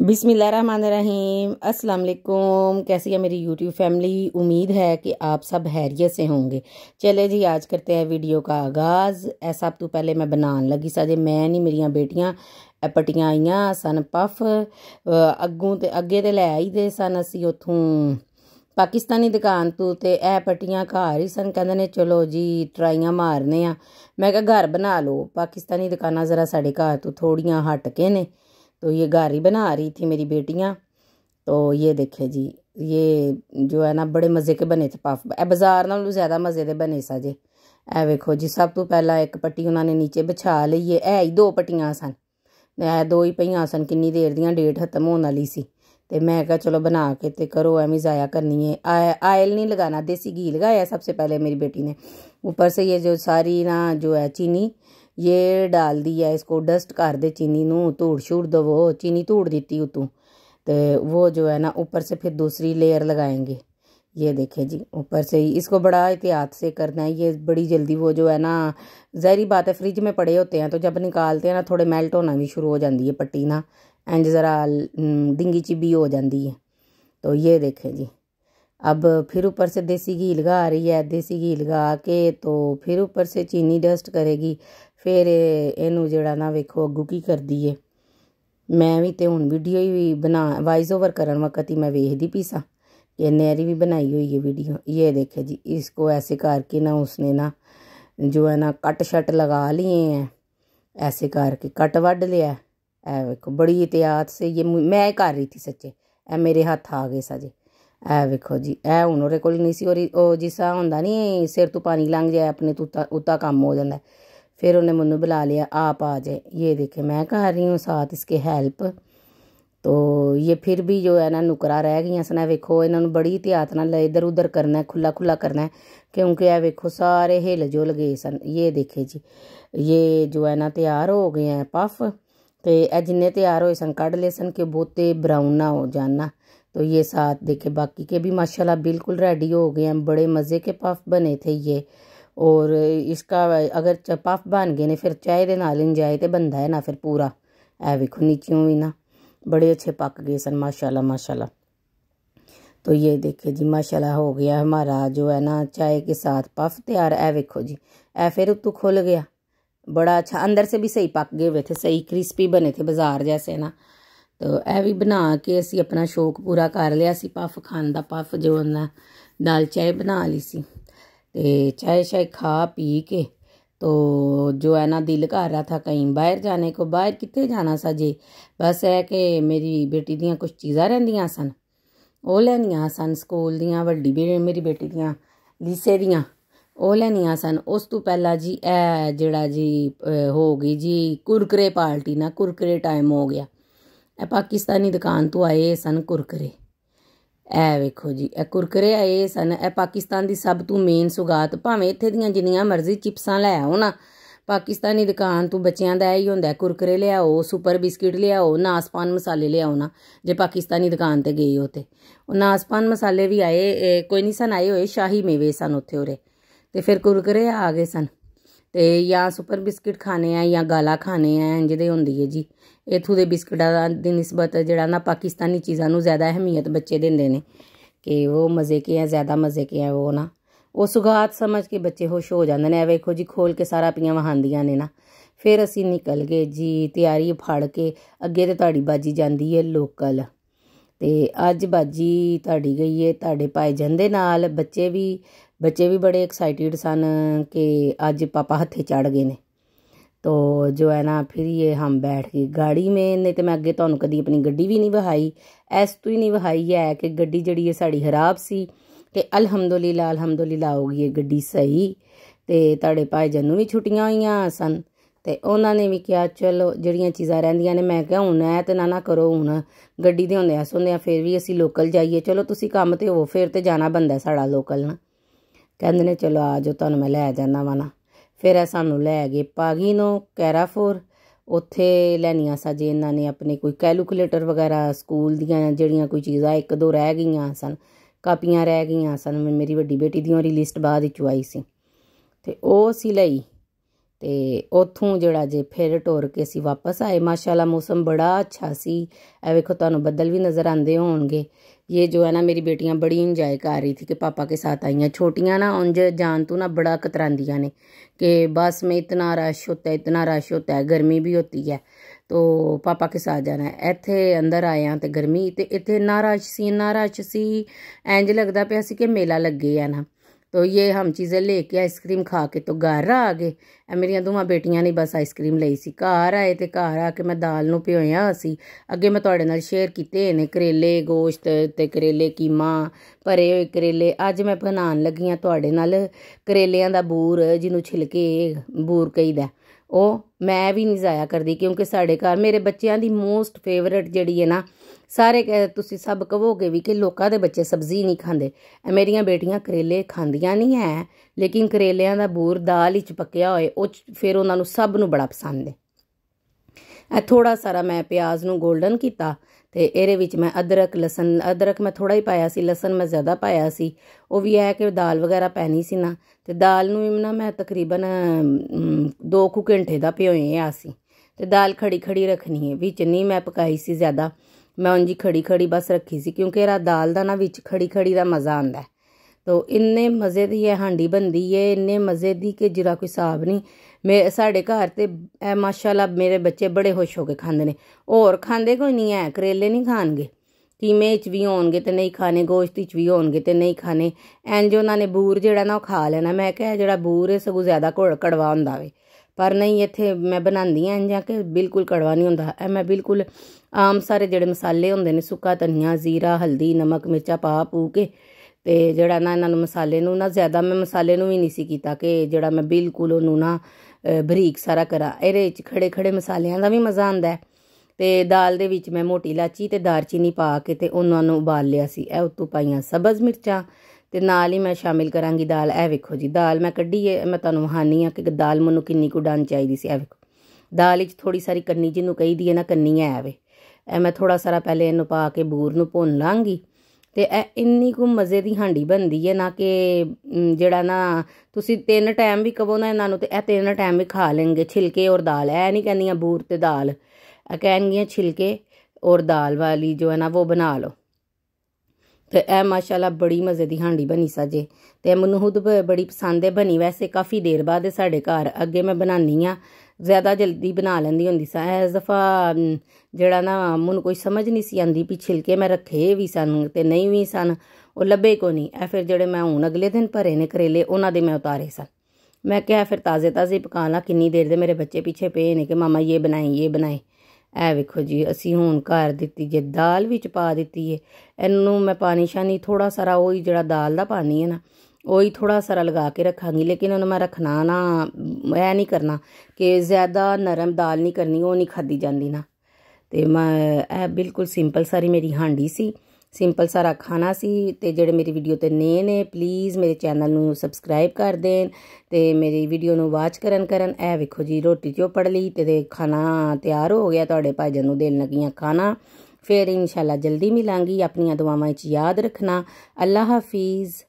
बिसमिल्ल रहीम असलकुम कैसी है मेरी यूट्यूब फैमिली उम्मीद है कि आप सब हैरियत से होंगे चले जी आज करते हैं वीडियो का आगाज़ ऐसा तो पहले मैं बना लगी सजे मैं नहीं मेरिया बेटिया पट्टिया आईया सन पफ अगू तो अगे तो लै आई दे सन असी उतू पाकिस्तानी दुकान तू तो यह पट्टिया घर ही सन कहें चलो जी ट्राइया मारने मैं क्या घर बना लो पाकिस्तानी दुकाना जरा साढ़े घर तू थोड़िया हटके ने तो ये गारी बना रही थी मेरी बेटियाँ तो ये देखे जी ये जो है ना बड़े मज़े के बने थे पफ बाजार ना ज़्यादा मज़े के बने सजे ए वेखो जी सब तो पहला एक पट्टी उन्होंने नीचे बिछा ली है ऐ ही दो पट्टिया सन ऐ दो ही सन कि देर डेट खत्म होने वाली सी तो मैं क्या चलो बना के तो करो एवं जाया करनी है आय आयल नहीं लगाना देसी घी लगाया सबसे पहले मेरी बेटी ने ऊपर से ये जो सारी ना जो है चीनी ये डाल दी है इसको डस्ट कर दे चीनी नू धूड़ छूड़ दो वो चीनी धूड़ देती हो तू तो वो जो है ना ऊपर से फिर दूसरी लेयर लगाएंगे ये देखें जी ऊपर से ही इसको बड़ा एहतियात से करना है ये बड़ी जल्दी वो जो है ना जहरी बात है फ्रिज में पड़े होते हैं तो जब निकालते हैं ना थोड़े मेल्ट होना भी शुरू हो जाती है पट्टी ना एंड ज़रा डिंगी चिबी हो जाती है तो ये देखें जी अब फिर ऊपर से देसी घी लगा रही है देसी घी लगा के तो फिर ऊपर से चीनी डस्ट करेगी ਫਿਰ ਇਹਨੂੰ ਜਿਹੜਾ ਨਾ ਵੇਖੋ ਅੱਗੂ ਕੀ ਕਰਦੀ ਏ ਮੈਂ ਵੀ ਤੇ ਹੁਣ ਵੀਡੀਓ ਹੀ ਬਣਾ ਵਾਇਸ ਓਵਰ ਕਰਨ ਵਕਤ ਹੀ ਮੈਂ ਵੇਖਦੀ ਪੀਸਾ ਕਿ ਨੈਰੀ ਵੀ ਬਣਾਈ ਹੋਈ ਹੈ ਵੀਡੀਓ ਇਹ ਦੇਖੇ ਜੀ ਕੋ ਐਸੇ ਕਰਕੇ ਨਾ ਉਸਨੇ ਨਾ ਜੋ ਹੈ ਨਾ ਕੱਟ ਛੱਟ ਲਗਾ ਲਈਏ ਐ ਐਸੇ ਕਰਕੇ ਕੱਟ ਵੱਢ ਲਿਆ ਐ ਵੇਖੋ ਬੜੀ ਇਤਿਆਤ ਸੇ ਇਹ ਮੈਂ ਕਰ ਰਹੀ ਸੀ ਸੱਚੇ ਐ ਮੇਰੇ ਹੱਥ ਆ ਗਏ ਸਜੇ ਐ ਵੇਖੋ ਜੀ ਐ ਹੁਣ ਉਹਦੇ ਕੋਲ ਨਹੀਂ ਸੀ ਉਹ ਜਿਸਾ ਹੁੰਦਾ ਨਹੀਂ ਸਿਰ ਤੋਂ ਪਾਣੀ ਲੰਘ ਜਾਏ ਆਪਣੇ ਤੂਤਾ ਉਤਾ ਕੰਮ ਹੋ ਜਾਂਦਾ फिर उन्हें मनु बुला लिया आप आ जाए ये देखे मैं कर रही हूँ साथ इसके हेल्प तो ये फिर भी जो है ना नुकरा रह गई सन वेखो इन्होंने बड़ी एहतियात न इधर उधर करना है खुला खुला करना है क्योंकि यह वेखो सारे हिल जुल गए सन ये देखे जी ये जो है ना तैयार हो गए हैं पफ तो यह जिन्हें तैयार हुए सन कड़ ले सन कि बहुते ब्राउन ना हो जाना तो ये साथ देखे बाकी के भी माशाल्लाह बिल्कुल रेडी हो गए हैं बड़े मज़े के पफ बने थे ये और इसका अगर ਚਪਾਫ बन गए ने फिर चाय के नाल ਇੰਜਾਏ तो बनता है ना फिर पूरा ਐ वेखो ਨੀਚਿਓਂ भी ना बड़े अच्छे पक गए सर माशाला माशाला तो ये देखिए जी माशाला हो गया हमारा जो है ना चाय के साथ पफ तैयार है वेखो जी ए फिर उत्तु खुल गया बड़ा अच्छा अंदर से भी सही पक गए हुए थे सही क्रिस्पी बने थे बाजार जैसे ना तो यह भी बना के असी अपना शौक पूरा कर लिया सी पफ खान का पफ जो ना दाल चाय बना ली सी ਤੇ ਚਾਹ शाय ਖਾ ਪੀ ਕੇ ਤੋ ਜੋ ਐਨਾ ਦਿਲ ਕਰ ਰਹਾ ਥਾ था ਬਾਹਰ ਜਾਣੇ ਕੋ ਬਾਹਰ ਕਿੱਥੇ ਜਾਣਾ ਸਾ सा ਬਸ ਹੈ ਕਿ ਮੇਰੀ ਬੇਟੀ ਦੀਆਂ ਕੁਝ ਚੀਜ਼ਾਂ ਰਹਿੰਦੀਆਂ ਸਨ ਉਹ ਲੈਣੀਆਂ ਸਨ ਸਕੂਲ ਦੀਆਂ ਵੱਡੀ ਵੀ ਮੇਰੀ ਬੇਟੀ ਦੀਆਂ ਲੀਸੇ ਦੀਆਂ ਉਹ ਲੈਣੀਆਂ ਸਨ ਉਸ ਤੋਂ ਪਹਿਲਾਂ ਜੀ ਇਹ ਜਿਹੜਾ ਜੀ ਹੋ ਗਈ ਜੀ ਕੁਰਕਰੇ ਪਾਰਟੀ ਨਾ ਕੁਰਕਰੇ ਟਾਈਮ ਹੋ ਗਿਆ ਇਹ ਪਾਕਿਸਤਾਨੀ ਦੁਕਾਨ ਤੋਂ ਆਏ ਸਨ ਕੁਰਕਰੇ ਐ ਵੇਖੋ ਜੀ ਇਹ ਕੁਰਕਰੇ ਆਏ ਸਨ ਇਹ ਪਾਕਿਸਤਾਨ ਦੀ ਸਭ ਤੋਂ ਮੇਨ ਸੁਗਾਤ ਭਾਵੇਂ ਇੱਥੇ ਦੀਆਂ ਜਿੰਨੀਆਂ ਮਰਜ਼ੀ ਚਿਪਸਾਂ ਲੈ ਆਓ ਨਾ ਪਾਕਿਸਤਾਨੀ ਦੁਕਾਨ ਤੋਂ ਬੱਚਿਆਂ ਦਾ ਇਹੀ ਹੁੰਦਾ ਕੁਰਕਰੇ ਲਿਆਓ ਸੁਪਰ ਬਿਸਕਿਟ ਲਿਆਓ ਨਾਸਪਾਨ ਮਸਾਲੇ ਲਿਆਓ ਨਾ ਜੇ ਪਾਕਿਸਤਾਨੀ ਦੁਕਾਨ ਤੇ ਗਏ ਹੋ ਤੇ ਉਹ ਨਾਸਪਾਨ ਮਸਾਲੇ ਵੀ ਆਏ ਕੋਈ ਨਹੀਂ ਸਨ ਆਏ ਹੋਏ ਸ਼ਾਹੀ ਮੇਵੇ ਸਨ ਉੱਥੇ ਉਰੇ ਤੇ ਫਿਰ ਕੁਰਕਰੇ ਆ ਗਏ ਸਨ ਤੇ ਜਾਂ ਸੁਪਰ ਬਿਸਕਿਟ ਖਾਣੇ ਆ ਜਾਂ ਗਾਲਾ ਖਾਣੇ ਆ ਜਿਹਦੇ ਹੁੰਦੀ ਹੈ ਜੀ ਇਥੋਂ ਦੇ ਬਿਸਕਟਾਂ ਦੀ ਨਿਸਬਤ ਜਿਹੜਾ ਨਾ ਪਾਕਿਸਤਾਨੀ ਚੀਜ਼ਾਂ ਨੂੰ ਜ਼ਿਆਦਾ ਅਹਿਮੀਅਤ ਬੱਚੇ ਦਿੰਦੇ ਨੇ ਕਿ ਉਹ ਮਜ਼ੇ ਕੇ ਆ ਜ਼ਿਆਦਾ ਮਜ਼ੇ ਕੇ ਆ ਉਹ ਨਾ ਉਹ ਸੁਗਾਤ ਸਮਝ ਕੇ ਬੱਚੇ ਹੋਸ਼ ਹੋ ਜਾਂਦੇ ਨੇ ਐ ਵੇਖੋ ਜੀ ਖੋਲ ਕੇ ਸਾਰਾ ਪੀਆਂ ਵਹਾਂਦੀਆਂ ਨੇ ਨਾ ਫਿਰ ਅਸੀਂ ਨਿਕਲ ਗਏ ਜੀ ਤਿਆਰੀ ਫੜ ਕੇ ਅੱਗੇ ਤੇ ਤੁਹਾਡੀ ਬਾਜੀ ਜਾਂਦੀ ਹੈ ਲੋਕਲ ਤੇ ਅੱਜ ਬਾਜੀ ਤੁਹਾਡੀ ਗਈ ਹੈ ਤੁਹਾਡੇ ਪਾਏ ਜਾਂਦੇ ਨਾਲ ਬੱਚੇ ਵੀ ਬੱਚੇ ਵੀ ਬੜੇ ਐਕਸਾਈਟਿਡ ਸਨ ਕਿ ਅੱਜ ਪਾਪਾ ਹੱਥੇ ਚੜ ਗਏ ਨੇ ਤੋ ਜੋ ਹੈ ਨਾ ਫਿਰ ਇਹ ਹਮ ਬੈਠ ਗਏ ਗਾੜੀ ਮੇ ਨਹੀਂ ਤੇ ਮੈਂ ਅੱਗੇ ਤੁਹਾਨੂੰ ਕਦੀ ਆਪਣੀ ਗੱਡੀ ਵੀ ਨਹੀਂ ਵਹਾਈ ਐਸ ਤੋਂ ਹੀ ਨਹੀਂ ਵਹਾਈ ਹੈ ਕਿ ਗੱਡੀ ਜਿਹੜੀ ਹੈ ਸਾਡੀ ਖਰਾਬ ਸੀ ਤੇ ਅਲਹਮਦੁਲਿਲਾ ਅਲਹਮਦੁਲਿਲਾ ਹੋ ਗਈ ਇਹ ਗੱਡੀ ਸਹੀ ਤੇ ਤੁਹਾਡੇ ਭਾਈ ਜਨ ਨੂੰ ਵੀ ਛੁੱਟੀਆਂ ਹੋਈਆਂ ਸਨ ਤੇ ਉਹਨਾਂ ਨੇ ਵੀ ਕਿਹਾ ਚਲੋ ਜਿਹੜੀਆਂ ਚੀਜ਼ਾਂ ਰਹਿੰਦੀਆਂ ਨੇ ਮੈਂ ਕਿਹਾ ਹੁਣ ਐ ਤੇ ਨਾ ਨਾ ਕਰੋ ਹੁਣ ਗੱਡੀ ਦੇ ਹੁੰਦੇ ਆ ਸੁਣਦੇ ਆ ਫਿਰ ਵੀ ਅਸੀਂ ਲੋਕਲ ਜਾਈਏ ਚਲੋ ਤੁਸੀਂ ਕੰਮ ਤੇ ਹੋ ਫਿਰ ਤੇ ਜਾਣਾ ਬੰਦਾ ਸਾਡਾ ਲੋਕਲ ਨਾ ਕਹਿੰਦੇ ਨੇ ਚਲੋ ਆਜੋ ਤੁਹਾਨੂੰ ਮੈਂ ਲੈ ਜਾਣਾ ਵਾ ਨਾ ਫਿਰ ਐ ਸਾਨੂੰ ਲੈ ਗਏ ਪਾਗੀ ਨੂੰ ਕੈਰਾਫੋਰ ਉੱਥੇ ਲੈਣੀਆਂ ਸਾ ਜੇ ਇਹਨਾਂ ਨੇ ਆਪਣੇ ਕੋਈ ਕੈਲਕੂਲੇਟਰ ਵਗੈਰਾ ਸਕੂਲ ਦੀਆਂ ਜਿਹੜੀਆਂ ਕੋਈ ਚੀਜ਼ਾਂ ਇੱਕ ਦੋ ਰਹਿ ਗਈਆਂ ਸਨ ਕਾਪੀਆਂ ਰਹਿ ਗਈਆਂ ਸਨ ਮੇਰੀ ਵੱਡੀ ਬੇਟੀ ਦੀ ਉਹਦੀ ਲਿਸਟ ਬਾਅਦ ਵਿੱਚ ਆਈ ਸੀ ਤੇ ਉਹ ਸੀ ਲਈ ਤੇ ਉਥੋਂ ਜਿਹੜਾ ਜੇ ਫਿਰ ਟੋਰ ਕੇ ਅਸੀਂ ਵਾਪਸ ਆਏ ਮਾਸ਼ਾਅੱਲਾ ਮੌਸਮ ਬੜਾ ਅੱਛਾ ਸੀ ਇਹ ਵੇਖੋ ਤੁਹਾਨੂੰ ਬੱਦਲ ਵੀ ਨਜ਼ਰ ਆਉਂਦੇ ਹੋਣਗੇ ये जो है ना मेरी बेटियां बड़ी इंजॉय कर रही थी कि पापा के साथ आई हैं छोटियां ना उन जान तो ना बड़ा कतरांदियाँ ने कि बस में इतना रश होता है इतना रश होता है गर्मी भी होती है तो पापा के साथ जाना है ਇੱਥੇ ਅੰਦਰ ਆਏ ਆ ਤੇ ਗਰਮੀ ਤੇ ਇੱਥੇ ਨਾ ਰਸ਼ ਸੀ ਨਾ ਰਸ਼ ਸੀ ਇੰਜ ਲੱਗਦਾ ਪਿਆ ਸੀ ਕਿ ਮੇਲਾ ਲੱਗੇ ਆ ਨਾ ਤੋ ਇਹ ਹਮ ਚੀਜ਼ੇ ਲੈ ਕੇ ਆਈਸਕ੍ਰੀਮ ਖਾ ਕੇ ਤੋ ਘਰ ਆ ਗਏ ਐ ਮੇਰੀਆਂ ਦੋਵਾਂ ਬੇਟੀਆਂ ਨੇ ਬਸ ਆਈਸਕ੍ਰੀਮ ਲਈ ਸੀ ਘਰ ਆਏ ਤੇ ਘਰ ਆ ਕੇ ਮੈਂ ਦਾਲ ਨੂੰ ਭਿਓਇਆ ਸੀ ਅੱਗੇ ਮੈਂ ਤੁਹਾਡੇ ਨਾਲ ਸ਼ੇਅਰ ਕੀਤੇ ਨੇ ਕਰੇਲੇ ਗੋਸ਼ਤ ਤੇ ਕਰੇਲੇ ਕੀਮਾ ਭਰੇ ਹੋਏ ਕਰੇਲੇ ਅੱਜ ਮੈਂ ਬਣਾਉਣ ਲੱਗੀਆਂ ਤੁਹਾਡੇ ਨਾਲ ਕਰੇਲਿਆਂ ਦਾ ਬੂਰ ਜਿਹਨੂੰ ਛਿਲਕੇ ਬੂਰ ਕਹੀਦਾ ਉਹ ਮੈਂ ਵੀ ਨਹੀਂ ਜ਼ਾਇਆ ਕਰਦੀ ਕਿਉਂਕਿ ਸਾਡੇ ਘਰ ਮੇਰੇ ਬੱਚਿਆਂ ਦੀ ਮੋਸਟ ਫੇਵਰਿਟ ਜਿਹੜੀ ਹੈ ਨਾ ਸਾਰੇ ਤੁਸੀਂ ਸਭ ਕਹੋਗੇ ਵੀ ਕਿ ਲੋਕਾਂ ਦੇ ਬੱਚੇ ਸਬਜ਼ੀ ਨਹੀਂ ਖਾਂਦੇ ਮੇਰੀਆਂ ਬੇਟੀਆਂ ਕਰੇਲੇ ਖਾਂਦੀਆਂ ਨਹੀਂ ਐ ਲੇਕਿਨ ਕਰੇਲਿਆਂ ਦਾ ਬੂਰ ਦਾਲ ਵਿੱਚ ਪੱਕਿਆ ਹੋਏ ਉਹ ਫਿਰ ਉਹਨਾਂ ਨੂੰ ਸਭ ਨੂੰ ਬੜਾ ਪਸੰਦ ਹੈ ਇਹ ਥੋੜਾ ਸਾਰਾ ਮੈਂ ਪਿਆਜ਼ ਨੂੰ ਗੋਲਡਨ ਕੀਤਾ ਤੇ ਇਹਦੇ ਵਿੱਚ ਮੈਂ ਅਦਰਕ ਲਸਣ ਅਦਰਕ ਮੈਂ ਥੋੜਾ ਹੀ ਪਾਇਆ ਸੀ ਲਸਣ ਮੈਂ ਜ਼ਿਆਦਾ ਪਾਇਆ ਸੀ ਉਹ ਵੀ ਹੈ ਕਿ ਦਾਲ ਵਗੈਰਾ ਪੈਣੀ ਸੀ ਨਾ ਤੇ ਦਾਲ ਨੂੰ ਨਾ ਮੈਂ ਤਕਰੀਬਨ 2 ਕੁ ਘੰਟੇ ਦਾ ਭਿਓਏ ਆ ਸੀ ਤੇ ਦਾਲ ਖੜੀ ਖੜੀ ਰੱਖਣੀ ਹੈ ਵਿੱਚ ਨਹੀਂ ਮੈਂ ਪਕਾਈ ਸੀ ਜ਼ਿਆਦਾ ਮੈਂ ਉਂਝ ਖੜੀ ਖੜੀ ਬਸ ਰੱਖੀ ਸੀ ਕਿਉਂਕਿ ਇਹਦਾ ਦਾਲ ਦਾ ਨਾ ਵਿੱਚ ਖੜੀ ਖੜੀ ਦਾ ਮਜ਼ਾ ਆਂਦਾ ਤੋ ਇੰਨੇ ਮਜ਼ੇ ਦੀ ਇਹ ਹਾਂਡੀ ਬੰਦੀ ਏ ਇੰਨੇ ਮਜ਼ੇ ਦੀ ਕਿ ਜਿਹੜਾ ਕੋਈ ਹਿਸਾਬ ਨਹੀਂ ਮੇ ਸਾਡੇ ਘਰ ਤੇ ਇਹ ਮਾਸ਼ਾਅੱਲਾ ਮੇਰੇ ਬੱਚੇ ਬੜੇ ਖੁਸ਼ ਹੋ ਕੇ ਖਾਂਦੇ ਨੇ ਹੋਰ ਖਾਂਦੇ ਕੋਈ ਨਹੀਂ ਐ ਕਰੇਲੇ ਨਹੀਂ ਖਾਣਗੇ ਕੀਮੇ ਚ ਵੀ ਹੋਣਗੇ ਤੇ ਨਹੀਂ ਖਾਣੇ ਗੋਸ਼ਤ ਚ ਵੀ ਹੋਣਗੇ ਤੇ ਨਹੀਂ ਖਾਣੇ ਐਂ ਜੋ ਉਹਨਾਂ ਨੇ ਬੂਰ ਜਿਹੜਾ ਨਾ ਉਹ ਖਾ ਲੈਣਾ ਮੈਂ ਕਿਹਾ ਜਿਹੜਾ ਬੂਰ ਹੈ ਤੋਂ ਜ਼ਿਆਦਾ ਘੋੜ ਕੜਵਾ ਹੁੰਦਾ ਵੇ ਪਰ ਨਹੀਂ ਇੱਥੇ ਮੈਂ ਬਣਾਉਂਦੀ ਆਂ ਜਾਂ ਕਿ ਬਿਲਕੁਲ ਕੜਵਾ ਨਹੀਂ ਹੁੰਦਾ ਐ ਮੈਂ ਬਿਲਕੁਲ ਆਮ ਸਾਰੇ ਜਿਹੜੇ ਮਸਾਲੇ ਹੁੰਦੇ ਨੇ ਸੁੱਕਾ ਧਨੀਆ ਜ਼ੀਰਾ ਹਲਦੀ ਨਮਕ ਮਿਰਚਾ ਪਾ ਪੂ ਕੇ ਤੇ ਜਿਹੜਾ ਨਾ ਇਹਨਾਂ ਨੂੰ ਮਸਾਲੇ ਨੂੰ ਨਾ ਜ਼ਿਆਦਾ ਮੈਂ ਮਸਾਲੇ ਨੂੰ ਵੀ ਨਹੀਂ ਸੀ ਕੀਤਾ ਕਿ ਜਿਹੜਾ ਮੈਂ ਬਿਲਕੁਲ ਉਹਨੂੰ ਨਾ ਬਰੀਕ ਸਾਰਾ ਕਰਾ ਇਹਦੇ ਵਿੱਚ ਖੜੇ ਖੜੇ ਮਸਾਲਿਆਂ ਦਾ ਵੀ ਮਜ਼ਾ ਆਂਦਾ ਤੇ ਦਾਲ ਦੇ ਵਿੱਚ ਮੈਂ ਮੋਟੀ ਲਾਚੀ ਤੇ ਦਾਰਚੀਨੀ ਪਾ ਕੇ ਤੇ ਉਹਨਾਂ ਨੂੰ ਉਬਾਲ ਲਿਆ ਸੀ ਇਹ ਉੱਤੋਂ ਪਾਈਆਂ ਸਬਜ਼ ਮਿਰਚਾਂ ਤੇ ਨਾਲ ਹੀ ਮੈਂ ਸ਼ਾਮਿਲ ਕਰਾਂਗੀ ਦਾਲ ਇਹ ਵੇਖੋ ਜੀ ਦਾਲ ਮੈਂ ਕੱਢੀ ਹੈ ਮੈਂ ਤੁਹਾਨੂੰ ਵਹਾਨੀ ਆ ਕਿ ਦਾਲ ਮੈਨੂੰ ਕਿੰਨੀ ਕੁ ਡਾਂ ਚਾਹੀਦੀ ਸੀ ਇਹ ਵੇਖੋ ਦਾਲ ਵਿੱਚ ਥੋੜੀ ਸਾਰੀ ਕੰਨੀ ਜਿਹਨੂੰ ਕਹੀ ਦੀ ਹੈ ਨਾ ਕੰਨੀ ਐ ਵੇ ਇਹ ਮੈਂ ਥੋੜਾ ਸਾਰਾ ਪਹਿਲੇ ਇਹਨੂੰ ਪਾ ਕੇ ਬੂਰ ਨੂੰ ਭੁੰਨ ਲਾਂਗੀ ਤੇ ਇਹ ਇੰਨੀ ਕੁ ਮਜ਼ੇ ਦੀ ਹਾਂਡੀ ਬਣਦੀ ਹੈ ਨਾ ਕਿ ਜਿਹੜਾ ਨਾ ਤੁਸੀਂ ਤਿੰਨ ਟਾਈਮ ਵੀ ਕਹੋ ਨਾ ਇਹਨਾਂ ਨੂੰ ਤੇ ਇਹ ਤਿੰਨ ਟਾਈਮ ਵੀ ਖਾ ਲੈਣਗੇ ਛਿਲਕੇ ਔਰ ਦਾਲ ਐ ਨਹੀਂ ਕਹਿੰਦੀਆਂ ਬੂਰ ਤੇ ਦਾਲ ਇਹ ਕਹਿਣਗੀਆਂ ਛਿਲਕੇ ਔਰ ਦਾਲ ਵਾਲੀ ਜੋ ਹੈ ਨਾ ਉਹ ਬਣਾ ਲਓ ਤੇ ਇਹ ਮਾਸ਼ਾਅੱਲਾ ਬੜੀ ਮਜ਼ੇ ਦੀ ਹਾਂਡੀ ਬਣੀ ਸਾਜੇ ਤੇ ਮੈਨੂੰ ਖੁਦ ਬੜੀ ਪਸੰਦ ਹੈ ਬਣੀ ਵੈਸੇ ਕਾਫੀ ਦੇਰ ਬਾਅਦ ਸਾਡੇ ਘਰ ਅੱਗੇ ਮੈਂ ਬਣਾਨੀ ਆ ਜ਼ਿਆਦਾ ਜਲਦੀ ਬਣਾ ਲੈਂਦੀ ਹੁੰਦੀ ਸਾਂ ਐਸ ਦਫਾ ਜਿਹੜਾ ਨਾ ਮੈਨੂੰ ਕੋਈ ਸਮਝ ਨਹੀਂ ਸੀ ਆਂਦੀ ਵੀ ਛਿਲਕੇ ਮੈਂ ਰੱਖੇ ਵੀ ਸਨ ਤੇ ਨਹੀਂ ਵੀ ਸਨ ਉਹ ਲੱਭੇ ਕੋ ਨਹੀਂ ਐ ਫਿਰ ਜਿਹੜੇ ਮੈਂ ਹੁਣ ਅਗਲੇ ਦਿਨ ਭਰੇ ਨੇ ਕਰੇਲੇ ਉਹਨਾਂ ਦੇ ਮੈਂ ਉਤਾਰੇ ਸਨ ਮੈਂ ਕਿਹਾ ਫਿਰ ਤਾਜ਼ੇ ਤਾਜ਼ੇ ਪਕਾ ਲਾ ਕਿੰਨੀ ਦੇਰ ਦੇ ਮੇਰੇ ਬੱਚੇ ਪਿੱਛੇ ਪਏ ਨੇ ਕਿ ਮਾਮਾ ਇਹ ਬਣਾਈ ਇਹ ਬਣਾਈ ਐ ਵੇਖੋ ਜੀ ਅਸੀਂ ਹੁਣ ਘਰ ਦਿੱਤੀ ਜੇ ਦਾਲ ਵਿੱਚ ਪਾ ਦਿੱਤੀ ਏ ਇਹਨੂੰ ਮੈਂ ਪਾਣੀ ਸ਼ਾਨੀ ਥੋੜਾ ਸਾਰਾ ਉਹ ਹੀ ਜਿਹੜਾ ਦਾਲ ਦਾ ਪਾਣੀ ਹੈ ਨਾ ਉਹੀ ਥੋੜਾ ਸਾਰਾ ਲਗਾ ਕੇ ਰੱਖਾਂਗੀ ਲੇਕਿਨ ਉਹਨਾਂ ਮੈਂ ਰੱਖਣਾ ਨਾ ਐ ਨਹੀਂ ਕਰਨਾ ਕਿ ਜ਼ਿਆਦਾ ਨਰਮ ਦਾਲ ਨਹੀਂ ਕਰਨੀ ਉਹ ਨਹੀਂ ਖਾਦੀ ਜਾਂਦੀ ਨਾ ਤੇ ਮੈਂ ਇਹ ਬਿਲਕੁਲ ਸਿੰਪਲ ਸਾਰੀ ਮੇਰੀ ਹਾਂਡੀ ਸੀ ਸਿੰਪਲ ਸਾਰਾ ਖਾਣਾ ਸੀ ਤੇ ਜਿਹੜੇ ਮੇਰੀ ਵੀਡੀਓ ਤੇ ਨਏ ਨੇ ਪਲੀਜ਼ ਮੇਰੇ ਚੈਨਲ ਨੂੰ ਸਬਸਕ੍ਰਾਈਬ ਕਰ ਦੇਣ ਤੇ ਮੇਰੀ ਵੀਡੀਓ ਨੂੰ ਵਾਚ ਕਰਨ ਕਰਨ ਇਹ ਵੇਖੋ ਜੀ ਰੋਟੀ ਚੋ ਪੜ ਲਈ ਤੇ ਖਾਣਾ ਤਿਆਰ ਹੋ ਗਿਆ ਤੁਹਾਡੇ ਭਾਜਨ ਨੂੰ ਦੇਣ ਲੱਗੀਆਂ ਖਾਣਾ ਫਿਰ ਇਨਸ਼ਾਅੱਲਾ ਜਲਦੀ ਮਿਲਾਂਗੀ ਆਪਣੀਆਂ ਦੁਆਵਾਂ ਵਿੱਚ ਯਾਦ ਰੱਖਣਾ ਅੱਲਾ ਹਾਫਿਜ਼